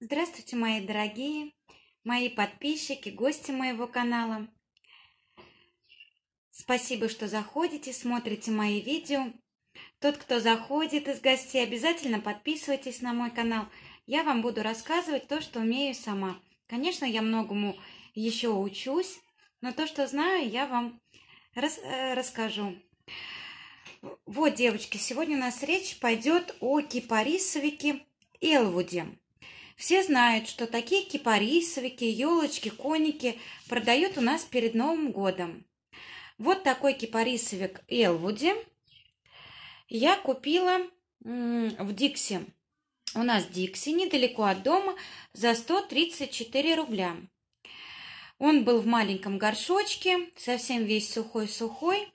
Здравствуйте, мои дорогие, мои подписчики, гости моего канала. Спасибо, что заходите, смотрите мои видео. Тот, кто заходит из гостей, обязательно подписывайтесь на мой канал. Я вам буду рассказывать то, что умею сама. Конечно, я многому еще учусь, но то, что знаю, я вам рас э, расскажу. Вот, девочки, сегодня у нас речь пойдет о кипарисовике Элвуде. Все знают, что такие кипарисовики, елочки, коники продают у нас перед Новым годом. Вот такой кипарисовик Элвуди я купила в Дикси. У нас Дикси недалеко от дома за 134 рубля. Он был в маленьком горшочке, совсем весь сухой-сухой.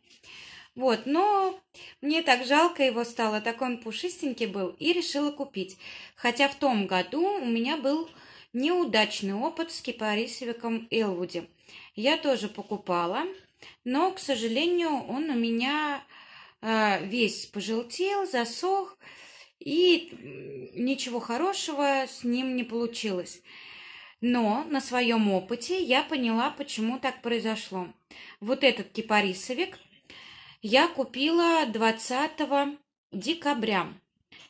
Вот, но мне так жалко его стало, такой он пушистенький был, и решила купить. Хотя в том году у меня был неудачный опыт с кипарисовиком Элвуди. Я тоже покупала, но, к сожалению, он у меня э, весь пожелтел, засох, и ничего хорошего с ним не получилось. Но на своем опыте я поняла, почему так произошло. Вот этот кипарисовик – я купила 20 декабря.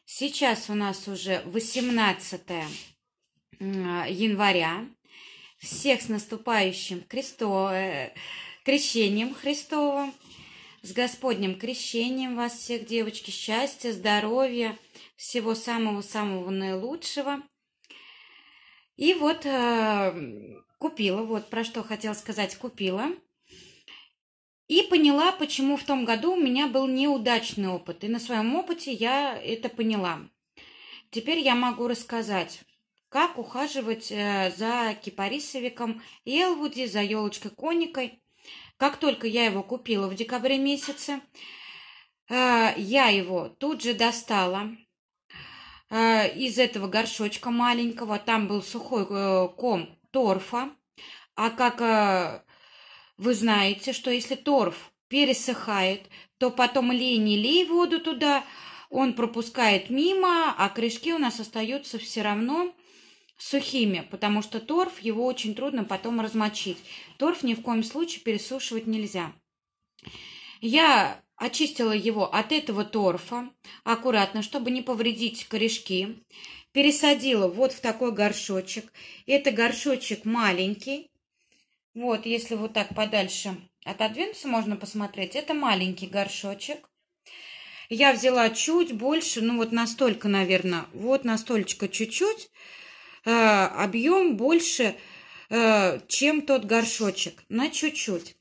Сейчас у нас уже 18 января. Всех с наступающим кресто... Э, крещением Христовым, с Господним крещением вас всех, девочки, счастья, здоровья, всего самого-самого наилучшего. И вот э, купила, вот про что хотела сказать, купила и поняла, почему в том году у меня был неудачный опыт. И на своем опыте я это поняла. Теперь я могу рассказать, как ухаживать э, за кипарисовиком Элвуди, за елочкой коникой. Как только я его купила в декабре месяце, э, я его тут же достала э, из этого горшочка маленького. Там был сухой ком торфа. А как вы знаете, что если торф пересыхает, то потом лей не лей воду туда, он пропускает мимо, а корешки у нас остаются все равно сухими, потому что торф, его очень трудно потом размочить. Торф ни в коем случае пересушивать нельзя. Я очистила его от этого торфа аккуратно, чтобы не повредить корешки. Пересадила вот в такой горшочек. Это горшочек маленький, вот, если вот так подальше отодвинуться, можно посмотреть. Это маленький горшочек. Я взяла чуть больше, ну вот настолько, наверное, вот настолько чуть-чуть. Э, объем больше, э, чем тот горшочек, на чуть-чуть.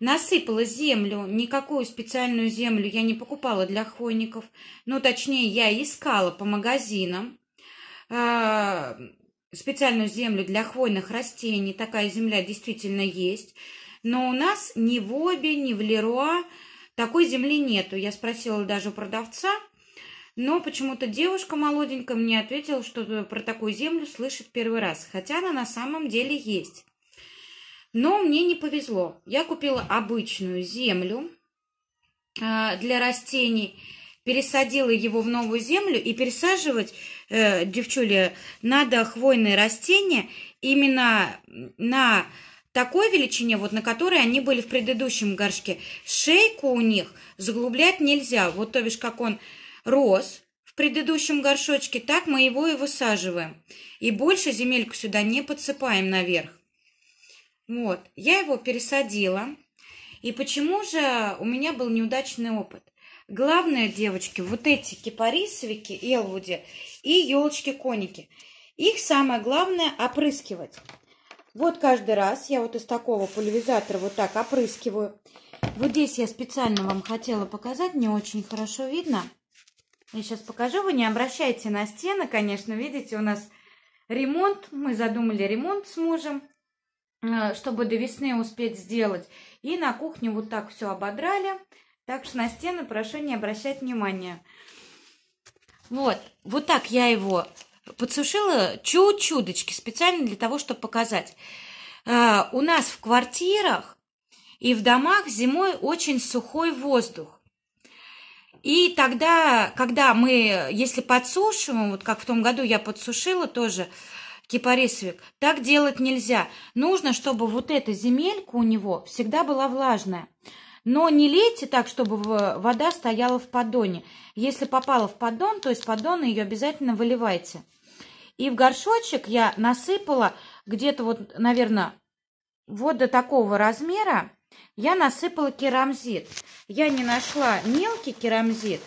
Насыпала землю, никакую специальную землю я не покупала для хвойников. Ну, точнее, я искала по магазинам. Э, специальную землю для хвойных растений. Такая земля действительно есть. Но у нас ни в Обе, ни в Леруа такой земли нету. Я спросила даже у продавца, но почему-то девушка молоденькая мне ответила, что про такую землю слышит первый раз, хотя она на самом деле есть. Но мне не повезло. Я купила обычную землю а, для растений – пересадила его в новую землю, и пересаживать, э, девчули, надо хвойные растения именно на такой величине, вот на которой они были в предыдущем горшке. Шейку у них заглублять нельзя. Вот то бишь, как он рос в предыдущем горшочке, так мы его и высаживаем. И больше земельку сюда не подсыпаем наверх. Вот, я его пересадила. И почему же у меня был неудачный опыт? Главное, девочки, вот эти кипарисовики, элвуди и елочки-коники. Их самое главное опрыскивать. Вот каждый раз я вот из такого пульверизатора вот так опрыскиваю. Вот здесь я специально вам хотела показать, не очень хорошо видно. Я сейчас покажу, вы не обращайте на стены, конечно, видите, у нас ремонт, мы задумали ремонт с мужем, э, чтобы до весны успеть сделать. И на кухне вот так все ободрали, так что на стены прошу не обращать внимания. Вот, вот так я его подсушила чуть-чуточки, специально для того, чтобы показать. А, у нас в квартирах и в домах зимой очень сухой воздух. И тогда, когда мы, если подсушиваем, вот как в том году я подсушила тоже кипарисовик, так делать нельзя. Нужно, чтобы вот эта земелька у него всегда была влажная. Но не лейте так, чтобы вода стояла в поддоне. Если попала в поддон, то из поддона ее обязательно выливайте. И в горшочек я насыпала где-то вот, наверное, вот до такого размера я насыпала керамзит. Я не нашла мелкий керамзит.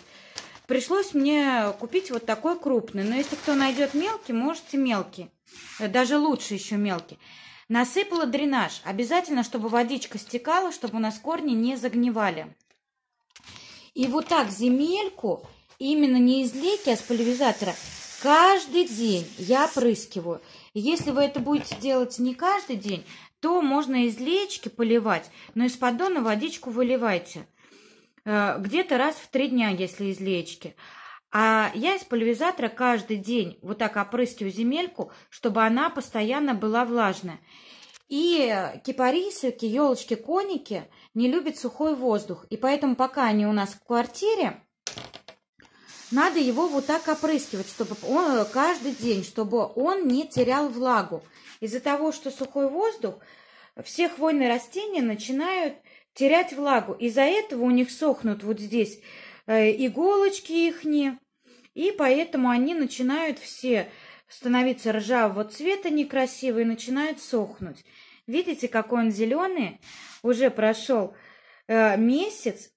Пришлось мне купить вот такой крупный. Но если кто найдет мелкий, можете мелкий. Даже лучше еще мелкий. Насыпала дренаж. Обязательно, чтобы водичка стекала, чтобы у нас корни не загнивали. И вот так земельку, именно не из лейки, а с поливизатора, каждый день я опрыскиваю. Если вы это будете делать не каждый день, то можно из леечки поливать, но из поддона водичку выливайте. Э, где-то раз в три дня, если из леечки. А я из пульверизатора каждый день вот так опрыскиваю земельку, чтобы она постоянно была влажная. И кипарисики, елочки, коники не любят сухой воздух. И поэтому, пока они у нас в квартире, надо его вот так опрыскивать, чтобы он каждый день, чтобы он не терял влагу. Из-за того, что сухой воздух, все хвойные растения начинают терять влагу. Из-за этого у них сохнут вот здесь Э, иголочки ихни, и поэтому они начинают все становиться ржавого цвета некрасивые, начинают сохнуть. Видите, какой он зеленый? Уже прошел э, месяц,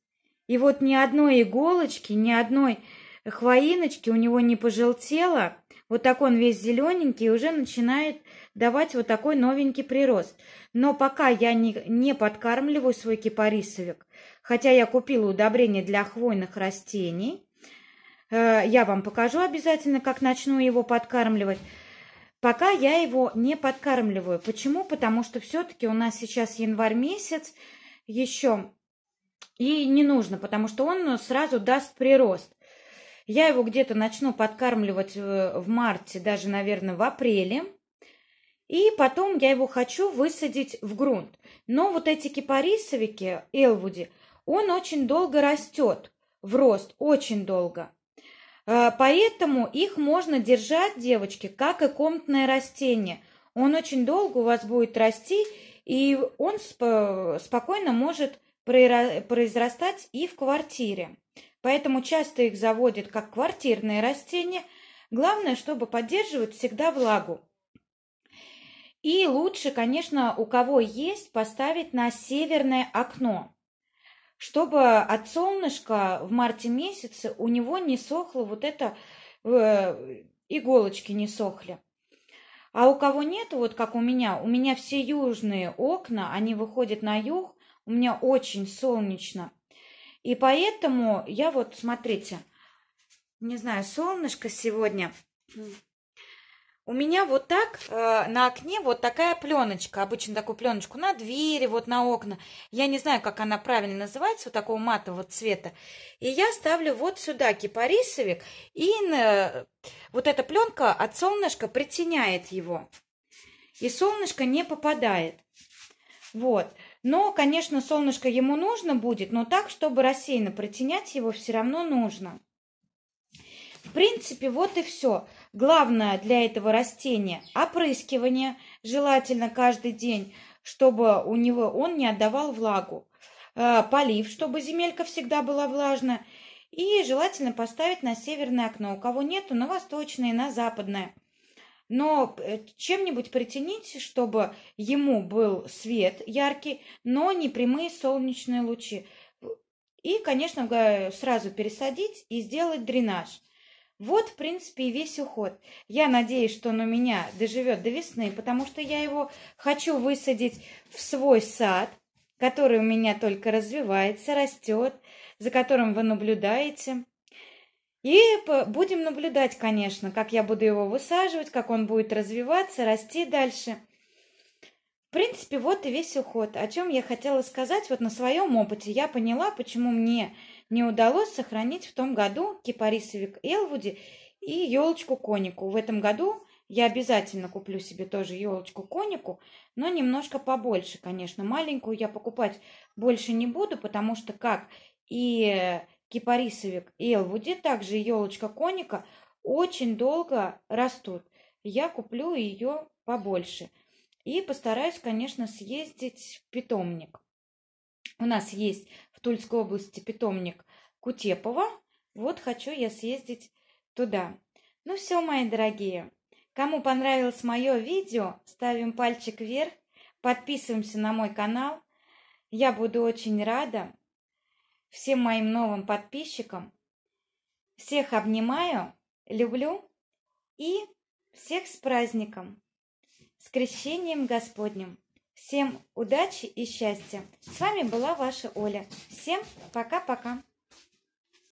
и вот ни одной иголочки, ни одной хвоиночки у него не пожелтело. Вот так он весь зелененький уже начинает давать вот такой новенький прирост. Но пока я не, не подкармливаю свой кипарисовик, хотя я купила удобрение для хвойных растений. Э, я вам покажу обязательно, как начну его подкармливать. Пока я его не подкармливаю. Почему? Потому что все-таки у нас сейчас январь месяц еще. И не нужно, потому что он сразу даст прирост. Я его где-то начну подкармливать э, в марте, даже, наверное, в апреле. И потом я его хочу высадить в грунт. Но вот эти кипарисовики, элвуди, он очень долго растет, в рост очень долго. Э, поэтому их можно держать, девочки, как и комнатное растение. Он очень долго у вас будет расти, и он сп спокойно может произрастать и в квартире. Поэтому часто их заводят как квартирные растения. Главное, чтобы поддерживать всегда влагу. И лучше, конечно, у кого есть, поставить на северное окно чтобы от солнышка в марте месяце у него не сохло вот это, э, иголочки не сохли. А у кого нет, вот как у меня, у меня все южные окна, они выходят на юг, у меня очень солнечно. И поэтому я вот, смотрите, не знаю, солнышко сегодня у меня вот так э, на окне вот такая пленочка, обычно такую пленочку на двери, вот на окна. Я не знаю, как она правильно называется, вот такого матового цвета. И я ставлю вот сюда кипарисовик, и на, вот эта пленка от солнышка притеняет его. И солнышко не попадает. Вот. Но, конечно, солнышко ему нужно будет, но так, чтобы рассеянно притенять его, все равно нужно. В принципе, вот и все. Главное для этого растения – опрыскивание, желательно каждый день, чтобы у него он не отдавал влагу. Э, полив, чтобы земелька всегда была влажна. И желательно поставить на северное окно. У кого нету, на восточное, и на западное. Но э, чем-нибудь притяните, чтобы ему был свет яркий, но не прямые солнечные лучи. И, конечно, сразу пересадить и сделать дренаж. Вот, в принципе, и весь уход. Я надеюсь, что он у меня доживет до весны, потому что я его хочу высадить в свой сад, который у меня только развивается, растет, за которым вы наблюдаете. И будем наблюдать, конечно, как я буду его высаживать, как он будет развиваться, расти дальше. В принципе, вот и весь уход. О чем я хотела сказать, вот на своем опыте я поняла, почему мне не удалось сохранить в том году кипарисовик Элвуди и елочку-конику. В этом году я обязательно куплю себе тоже елочку-конику, но немножко побольше, конечно. Маленькую я покупать больше не буду, потому что как и кипарисовик и элвуди, также елочка-коника очень долго растут. Я куплю ее побольше. И постараюсь, конечно, съездить в питомник. У нас есть в Тульской области питомник Кутепова. Вот хочу я съездить туда. Ну все, мои дорогие, кому понравилось мое видео, ставим пальчик вверх, подписываемся на мой канал. Я буду очень рада всем моим новым подписчикам. Всех обнимаю, люблю и всех с праздником, с крещением Господним! Всем удачи и счастья. С вами была ваша Оля. Всем пока-пока.